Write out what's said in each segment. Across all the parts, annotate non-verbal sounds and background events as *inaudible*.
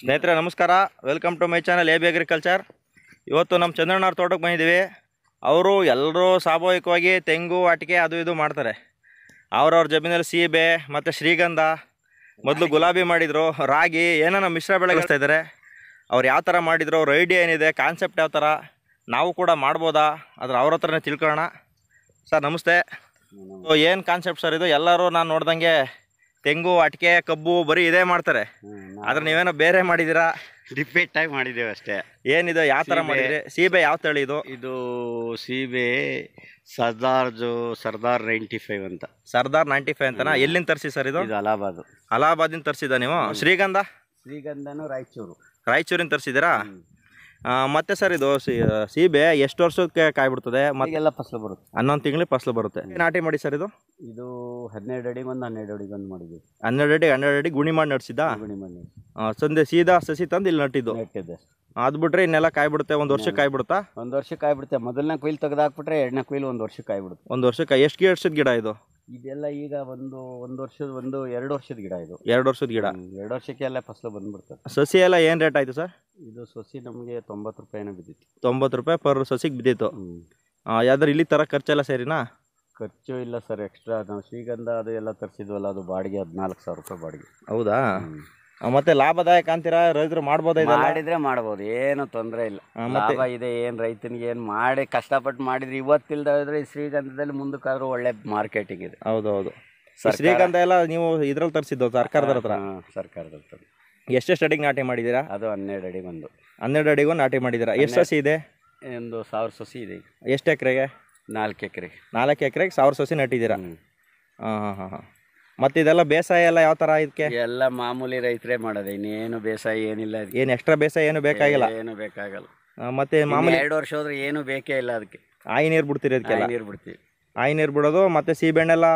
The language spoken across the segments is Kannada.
ಸ್ನೇಹಿತರೆ ನಮಸ್ಕಾರ welcome to my channel A B agriculture ಇವತ್ತು ನಮ್ಮ ಚಂದ್ರಣ್ಣವ್ರ ತೋಟಕ್ಕೆ ಬಂದಿದ್ದೀವಿ ಅವರು ಎಲ್ಲರೂ ಸ್ವಾಭಾವಿಕವಾಗಿ ತೆಂಗು ಆಟಿಕೆ ಅದು ಇದು ಮಾಡ್ತಾರೆ ಅವರವ್ರ ಜಮೀನಲ್ಲಿ ಸೀಬೆ ಮತ್ತು ಶ್ರೀಗಂಧ ಮೊದಲು ಗುಲಾಬಿ ಮಾಡಿದರು ರಾಗಿ ಏನೇನೋ ಮಿಶ್ರ ಬೆಳೆಗಿಸ್ತಾ ಇದ್ದಾರೆ ಅವ್ರು ಯಾವ ಥರ ಮಾಡಿದರು ಅವ್ರ ಐಡಿಯಾ ಏನಿದೆ ಕಾನ್ಸೆಪ್ಟ್ ಯಾವ ಥರ ನಾವು ಕೂಡ ಮಾಡ್ಬೋದಾ ಅದ್ರ ಅವ್ರ ಹತ್ರನೇ ತಿಳ್ಕೊಳ್ಳೋಣ ಸರ್ ನಮಸ್ತೆ ಏನು ಕಾನ್ಸೆಪ್ಟ್ ಸರ್ ಇದು ಎಲ್ಲರೂ ನಾನು ನೋಡ್ದಂಗೆ ತೆಂಗು ಅಟಿಕೆ ಕಬ್ಬು ಬರೀ ಇದೇ ಮಾಡ್ತಾರೆ ಆದ್ರೆ ನೀವೇನೋ ಬೇರೆ ಮಾಡಿದೀರಾ ಡಿಪೆಂಡ್ ಆಗಿ ಮಾಡಿದೀವಿ ಅಷ್ಟೇ ಏನಿದೆ ಯಾವ ತರ ಮಾಡಿದ್ರಿ ಸೀಬೆ ಯಾವ ತಳಿ ಇದು ಇದು ಸೀಬೆ ಸರ್ದಾರ್ ಜೋ ಸರ್ದಾರ್ ನೈಂಟಿ ಫೈವ್ ಅಂತ ಸರ್ದಾರ್ ನೈಂಟಿ ಫೈವ್ ಅಂತನಾ ಎಲ್ಲಿಂದ ತರಿಸಿ ಸರ್ ಇದು ಅಲಹಾಬಾದ್ ಅಲಹಾಬಾದಿಂದ ತರಿಸಿದ ನೀವು ಶ್ರೀಗಂಧ ಶ್ರೀಗಂಧನು ರಾಯಚೂರು ರಾಯಚೂರಿಂದ ತರಿಸಿದಿರಾ ಮತ್ತೆ ಸರ್ ಇದು ಸೀಬೆ ಎಷ್ಟು ವರ್ಷಕ್ಕೆ ಕಾಯ್ಬಿಡ್ತದೆ ಮತ್ತೆಲ್ಲ ಫಸಲು ಬರುತ್ತೆ ಹನ್ನೊಂದು ತಿಂಗಳಿಗೆ ಫಸಲು ಬರುತ್ತೆ ನಾಟಿ ಮಾಡಿ ಸರ್ ಇದು ಇದು ಹನ್ನೆರಡು ಅಡಿಗೆ ಒಂದು ಹನ್ನೆರಡು ಅಡಿಗೆ ಒಂದು ಮಾಡಿದ್ವಿ ಹನ್ನೆರಡು ಅಡಿ ಹನ್ನೆರಡು ಅಡಿ ಗುಣಿ ಮಾಡಿ ನಡೆಸಿದ ಗುಣಿ ಮಾಡಿ ಸಂದೆ ಸೀದಾ ಸಸಿ ತಂದು ಇಲ್ಲಿ ನಟ್ಟಿದ್ದು ನೆಟ್ಟಿದ್ದೆ ಅದು ಬಿಟ್ರೆ ಇನ್ನೆಲ್ಲ ಕಾಯಿ ಬಿಡುತ್ತೆ ಒಂದು ವರ್ಷ ಕಾಯಿ ಬಿಡುತ್ತಾ ಒಂದು ವರ್ಷ ಕಾಯಿ ಬಿಡುತ್ತೆ ಮೊದಲನೇ ಕೊಯ್ಲು ತೆಗೆದಾಕ್ಬಿಟ್ರೆ ಎರಡನೇ ಕೊಯ್ಲು ಒಂದು ವರ್ಷ ಕಾಯಿ ಬಿಡುತ್ತೆ ಒಂದು ವರ್ಷಕ್ಕೆ ಎಷ್ಟು ವರ್ಷದ ಗಿಡ ಇದು ಇದೆಲ್ಲ ಈಗ ಒಂದು ಒಂದು ವರ್ಷದ ಒಂದು ಎರಡು ವರ್ಷದ ಗಿಡ ಇದು ಎರಡು ವರ್ಷದ ಗಿಡ ಎರಡು ವರ್ಷಕ್ಕೆ ಎಲ್ಲ ಫಸಲು ಬಂದ್ಬಿಡ್ತದೆ ಸಸಿ ಎಲ್ಲ ಏನು ರೇಟ್ ಆಯಿತು ಸರ್ ಇದು ಸಸಿ ನಮಗೆ ತೊಂಬತ್ತು ರೂಪಾಯಿನ ಬಿದ್ದಿತ್ತು ತೊಂಬತ್ತು ರೂಪಾಯಿ ಪರ್ ಸಸಿಗೆ ಬಿದ್ದಿತ್ತು ಯಾವ್ದಾರು ಇಲ್ಲಿ ತರ ಖರ್ಚೆಲ್ಲ ಸೇರಿನಾ ಖರ್ಚು ಇಲ್ಲ ಸರ್ ಎಕ್ಸ್ಟ್ರಾ ನಾವು ಶ್ರೀಗಂಧ ಅದು ಎಲ್ಲ ತರಿಸಿದ್ವಲ್ಲ ಅದು ಬಾಡಿಗೆ ಹದಿನಾಲ್ಕು ಸಾವಿರ ರೂಪಾಯಿ ಬಾಡಿಗೆ ಹೌದಾ ಮತ್ತೆ ಲಾಭದಾಯಕ ಅಂತೀರಾ ರೈತರು ಮಾಡ್ಬೋದು ಮಾಡಿದ್ರೆ ಮಾಡ್ಬೋದು ಏನು ತೊಂದರೆ ಇಲ್ಲ ಲಾಭ ಇದೆ ಏನು ರೈತನಿಗೆ ಏನು ಮಾಡಿ ಕಷ್ಟಪಟ್ಟು ಮಾಡಿದ್ರೆ ಇವತ್ತಿಲ್ದ ಶ್ರೀಗಂಧದಲ್ಲಿ ಮುಂದಕ್ಕಾದ್ರೂ ಒಳ್ಳೆ ಮಾರ್ಕೆಟಿಗೆ ಇದೆ ಹೌದೌದು ಶ್ರೀಗಂಧ ಎಲ್ಲ ನೀವು ಇದ್ರಲ್ಲಿ ತರಿಸಿದ್ದು ಸರ್ಕಾರದ ಹತ್ರ ಸರ್ಕಾರದ ಹತ್ರ. ಎಷ್ಟೆಷ್ಟು ಅಡಿಗೆ ನಾಟಿ ಮಾಡಿದೀರಾ ಅದು ಹನ್ನೆರಡು ಅಡಿ ಬಂದು ಹನ್ನೆರಡು ಅಡಿಗೂ ನಾಟಿ ಮಾಡಿದ್ದೀರಾ ಎಷ್ಟು ಸಸಿ ಇದೆ ಒಂದು ಸಾವಿರ ಸಸಿ ಇದೆ ಎಷ್ಟು ಎಕರೆಗೆ ನಾಲ್ಕು ಎಕರೆ ನಾಲ್ಕು ಎಕರೆಗೆ ಸಾವಿರ ಸಸಿ ನೆಟ್ಟಿದ್ದೀರಾ ಹಾಂ ಹಾಂ ಹಾಂ ಮತ್ತು ಇದೆಲ್ಲ ಬೇಸಾಯ ಎಲ್ಲ ಯಾವ ಥರ ಇದಕ್ಕೆ ಎಲ್ಲ ಮಾಮೂಲಿ ರೈತರೇ ಮಾಡೋದು ಇನ್ನೇನು ಬೇಸಾಯ ಏನಿಲ್ಲ ಏನು ಎಕ್ಸ್ಟ್ರಾ ಬೇಸಾಯ ಏನು ಬೇಕಾಗಿಲ್ಲ ಏನು ಬೇಕಾಗಲ್ಲ ಮತ್ತೆ ಮಾಮೂಲಿ ಎರಡು ವರ್ಷ ಹೋದ್ರೆ ಏನು ಬೇಕೇ ಇಲ್ಲ ಅದಕ್ಕೆ ಆಯಿ ನೀರು ಬಿಡ್ತೀರಿ ಅದಕ್ಕೆ ನೀರು ಬಿಡ್ತೀವಿ ಆಯಿ ನೀರು ಬಿಡೋದು ಮತ್ತು ಸೀಬೆಣ್ಣೆಲ್ಲ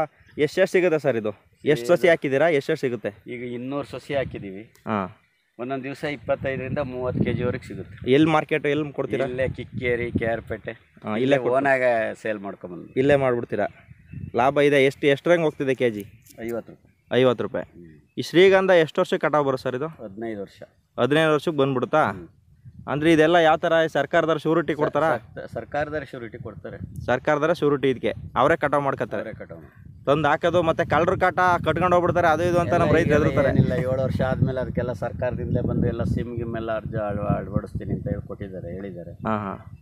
ಎಷ್ಟು ಸಿಗುತ್ತೆ ಸರ್ ಇದು ಎಷ್ಟು ಸಸಿ ಹಾಕಿದ್ದೀರಾ ಎಷ್ಟು ಸಿಗುತ್ತೆ ಈಗ ಇನ್ನೂರು ಸಸಿ ಹಾಕಿದ್ದೀವಿ ಹಾಂ ಒಂದೊಂದು ದಿವಸ ಇಪ್ಪತ್ತೈದರಿಂದ ಮೂವತ್ತು ಕೆ ಜಿವರೆಗೆ ಸಿಗುತ್ತೆ ಎಲ್ಲಿ ಮಾರ್ಕೆಟ್ ಎಲ್ಲಿ ಕೊಡ್ತೀರಾ ಇಲ್ಲೇ ಕಿಕ್ಕೇರಿ ಕೆ ಆರ್ ಪೇಟೆ ಇಲ್ಲೇ ಓನಾಗ ಸೇಲ್ ಮಾಡ್ಕೊಂಬಂದು ಇಲ್ಲೇ ಮಾಡಿಬಿಡ್ತೀರಾ ಲಾಭ ಇದೆ ಎಷ್ಟು ಎಷ್ಟರಂಗೆ ಹೋಗ್ತಿದೆ ಕೆ ಜಿ ಐವತ್ತು ರೂಪಾಯಿ ಐವತ್ತು ರೂಪಾಯಿ ಈ ಶ್ರೀಗಂಧ ಎಷ್ಟು ವರ್ಷಕ್ಕೆ ಕಟಾವು ಬರೋ ಸರ್ ಇದು ಹದಿನೈದು ವರ್ಷ ಹದಿನೈದು ವರ್ಷಕ್ಕೆ ಬಂದ್ಬಿಡುತ್ತಾ ಅಂದರೆ ಇದೆಲ್ಲ ಯಾವ ಥರ ಸರ್ಕಾರದವ್ರ ಶೂರಿಟಿ ಕೊಡ್ತಾರಾ ಸರ್ಕಾರದವ್ರ ಶೂರಿಟಿ ಕೊಡ್ತಾರೆ ಸರ್ಕಾರದವ್ರ ಶೂರಿಟಿ ಇದಕ್ಕೆ ಅವರೇ ಕಟಾವು ಮಾಡ್ಕೊತಾರೆ ಕಟಾವು ತಂದು ಹಾಕೋದು ಮತ್ತೆ ಕಳ್ಳರು ಕಾಟ ಕಟ್ಕೊಂಡು ಹೋಗ್ಬಿಡ್ತಾರೆ ಅದು ಇದು ಅಂತ ನಮ್ಮ ರೈತರು ಹೆದರ್ತಾರೆ ಏಳು ವರ್ಷ ಆದ್ಮೇಲೆ ಅದಕ್ಕೆಲ್ಲ ಸರ್ಕಾರದಿಂದಲೇ ಬಂದು ಎಲ್ಲ ಸಿಮ್ ಗಿಮ್ ಎಲ್ಲ ಅರ್ಜಿ ಅಳವಡಿಸ್ತೀನಿ ಅಂತ ಹೇಳಿ ಕೊಟ್ಟಿದ್ದಾರೆ ಹೇಳಿದ್ದಾರೆ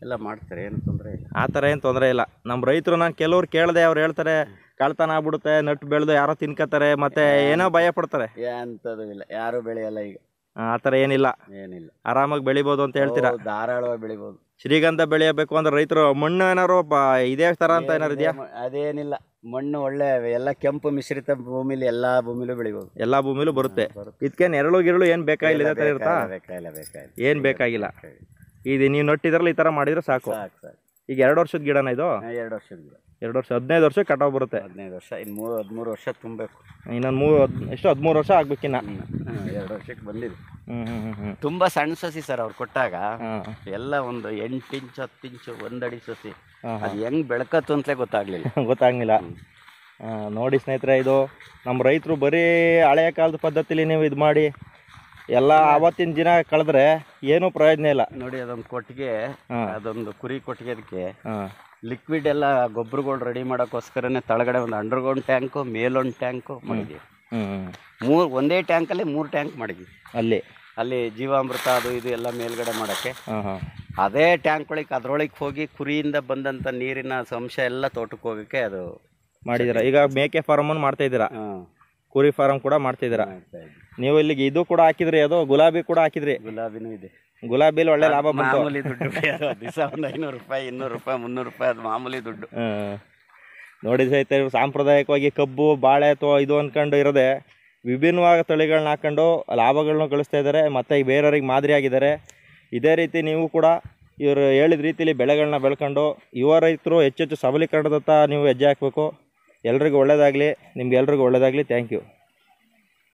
ಎಲ್ಲ ಮಾಡ್ತಾರೆ ಏನು ತೊಂದರೆ ಇಲ್ಲ ಆ ಥರ ಏನು ತೊಂದರೆ ಇಲ್ಲ ನಮ್ಮ ರೈತರು ನಾನು ಕೆಲವ್ರು ಕೇಳಿದೆ ಅವ್ರು ಹೇಳ್ತಾರೆ ಕಳ್ತನ ಆಗ್ಬಿಡುತ್ತೆ ನಟ್ಟು ಬೆಳೆದು ಯಾರೋ ತಿನ್ಕೋತಾರೆ ಮತ್ತೆ ಏನೋ ಭಯ ಪಡ್ತಾರೆ ಎಂಥದ್ದು ಇಲ್ಲ ಯಾರು ಬೆಳೆಯಲ್ಲ ಈಗ ಆ ಥರ ಏನಿಲ್ಲ ಏನಿಲ್ಲ ಆರಾಮಾಗಿ ಬೆಳಿಬೋದು ಅಂತ ಹೇಳ್ತೀರಾ ಧಾರಾಳವಾಗಿ ಬೆಳಿಬೋದು ಶ್ರೀಗಂಧ ಬೆಳೆಯಬೇಕು ಅಂದ್ರೆ ರೈತರು ಮಣ್ಣು ಏನಾರು ಇದೇ ತರ ಅಂತ ಏನಾರು ಇದೆಯಾ ಅದೇನಿಲ್ಲ ಮಣ್ಣು ಒಳ್ಳೆ ಎಲ್ಲ ಕೆಂಪು ಮಿಶ್ರಿತ ಭೂಮಿಲಿ ಎಲ್ಲಾ ಭೂಮಿಲೂ ಬೆಳಿಬಹುದು ಎಲ್ಲಾ ಭೂಮಿಲೂ ಬರುತ್ತೆ ಇದಕ್ಕೆ ಎರಳು ಗಿರಳು ಏನ್ ಬೇಕಾಗಿಲ್ಲ ಇರ್ತಾ ಇಲ್ಲ ಏನ್ ಬೇಕಾಗಿಲ್ಲ ಇದು ನೀವು ನೊಟ್ಟಿದ್ರಲ್ಲಿ ಈ ತರ ಮಾಡಿದ್ರೆ ಸಾಕು ಈಗ ಎರಡು ವರ್ಷದ ಗಿಡನ ಇದು ಎರಡು ವರ್ಷದ ಗಿಡ ಎರಡು ವರ್ಷ ಹದಿನೈದು ವರ್ಷ ಕಟಾವು ಬರುತ್ತೆ ಹದಿನೈದು ವರ್ಷ ಇನ್ನು ಮೂರು ಹದಿಮೂರು ವರ್ಷ ತುಂಬಬೇಕು ಇನ್ನೊಂದು ಮೂರು ಎಷ್ಟು ಹದಿಮೂರು ವರ್ಷ ಆಗ್ಬೇಕಿನ್ನ ಎರಡು ವರ್ಷಕ್ಕೆ ಬಂದಿದೆ ಹ್ಞೂ ಹ್ಞೂ ತುಂಬ ಸಣ್ಣ ಸಸಿ ಸರ್ ಅವ್ರು ಕೊಟ್ಟಾಗ ಎಲ್ಲ ಒಂದು ಎಂಟು ಇಂಚ್ ಹತ್ತು ಇಂಚು ಒಂದಡಿ ಸಸಿ ಅದು ಹೆಂಗೆ ಬೆಳಕತ್ತು ಅಂತಲೇ ಗೊತ್ತಾಗ್ಲಿಲ್ಲ *laughs* ಗೊತ್ತಾಗ್ಲಿಲ್ಲ ನೋಡಿ ಸ್ನೇಹಿತರೆ ಇದು ನಮ್ಮ ರೈತರು ಬರೀ ಹಳೆಯ ಕಾಲದ ಪದ್ಧತಿಲಿ ನೀವು ಇದು ಮಾಡಿ ಎಲ್ಲ ಅವತ್ತಿನ ದಿನ ಕಳೆದ್ರೆ ಏನು ಪ್ರಯೋಜನ ಇಲ್ಲ ನೋಡಿ ಅದೊಂದು ಕೊಟ್ಟಿಗೆ ಅದೊಂದು ಕುರಿ ಕೊಟ್ಟಿಗೆ ಅದಕ್ಕೆ ಲಿಕ್ವಿಡ್ ಎಲ್ಲ ಗೊಬ್ಬರಗಳು ರೆಡಿ ಮಾಡೋಕ್ಕೋಸ್ಕರನೇ ತಳಗಡೆ ಒಂದು ಅಂಡರ್ಗ್ರೌಂಡ್ ಟ್ಯಾಂಕು ಮೇಲೊಂದು ಟ್ಯಾಂಕು ಮಾಡಿದ್ವಿ ಮೂರು ಒಂದೇ ಟ್ಯಾಂಕಲ್ಲಿ ಮೂರು ಟ್ಯಾಂಕ್ ಮಾಡಿದ್ವಿ ಅಲ್ಲಿ ಅಲ್ಲಿ ಜೀವಾಮೃತ ಅದು ಇದು ಎಲ್ಲ ಮೇಲ್ಗಡೆ ಮಾಡೋಕ್ಕೆ ಅದೇ ಟ್ಯಾಂಕ್ ಒಳಗೆ ಅದರೊಳಗೆ ಹೋಗಿ ಕುರಿಯಿಂದ ಬಂದಂಥ ನೀರಿನ ಸಂಶಯ ಎಲ್ಲ ತೋಟಕ್ಕೆ ಹೋಗೋಕ್ಕೆ ಅದು ಮಾಡಿದ್ದೀರಾ ಈಗ ಮೇಕೆ ಫಾರಮನ್ನು ಮಾಡ್ತಾ ಕುರಿ ಫಾರಮ್ ಕೂಡ ಮಾಡ್ತಾ ನೀವು ಇಲ್ಲಿಗೆ ಇದು ಕೂಡ ಹಾಕಿದ್ರಿ ಅದು ಗುಲಾಬಿ ಕೂಡ ಹಾಕಿದ್ರಿ ಗುಲಾಬಿನೂ ಇದೆ ಗುಲಾಬಿಲಿ ಒಳ್ಳೆ ಲಾಭ ಮಾಮೂಲಿ ದುಡ್ಡು *laughs* ದಿವಸ ಒಂದು ಐನೂರು ರೂಪಾಯಿ ಇನ್ನೂರು ರೂಪಾಯಿ ಮುನ್ನೂರು ರೂಪಾಯಿ ಅದು ಮಾಮೂಲಿ ದುಡ್ಡು ನೋಡಿ ಸಹಿತ ಸಾಂಪ್ರದಾಯಿಕವಾಗಿ ಕಬ್ಬು ಬಾಳೆ ಅಥವಾ ಇದು ಅಂದ್ಕೊಂಡು ಇರದೆ ವಿಭಿನ್ನವಾದ ತಳಿಗಳನ್ನ ಹಾಕೊಂಡು ಲಾಭಗಳನ್ನ ಗಳಿಸ್ತಾ ಇದ್ದಾರೆ ಮತ್ತು ಬೇರೆಯವ್ರಿಗೆ ಮಾದರಿ ಆಗಿದ್ದಾರೆ ಇದೇ ರೀತಿ ನೀವು ಕೂಡ ಇವರು ಹೇಳಿದ ರೀತಿಯಲ್ಲಿ ಬೆಳೆಗಳನ್ನ ಬೆಳ್ಕೊಂಡು ಯುವ ರೈತರು ಹೆಚ್ಚೆಚ್ಚು ಸಬಲೀಕರಣದತ್ತ ನೀವು ಹೆಜ್ಜೆ ಹಾಕಬೇಕು ಎಲ್ರಿಗೂ ಒಳ್ಳೆಯದಾಗಲಿ ನಿಮ್ಗೆ ಎಲ್ರಿಗೂ ಒಳ್ಳೆಯದಾಗಲಿ ಥ್ಯಾಂಕ್ ಯು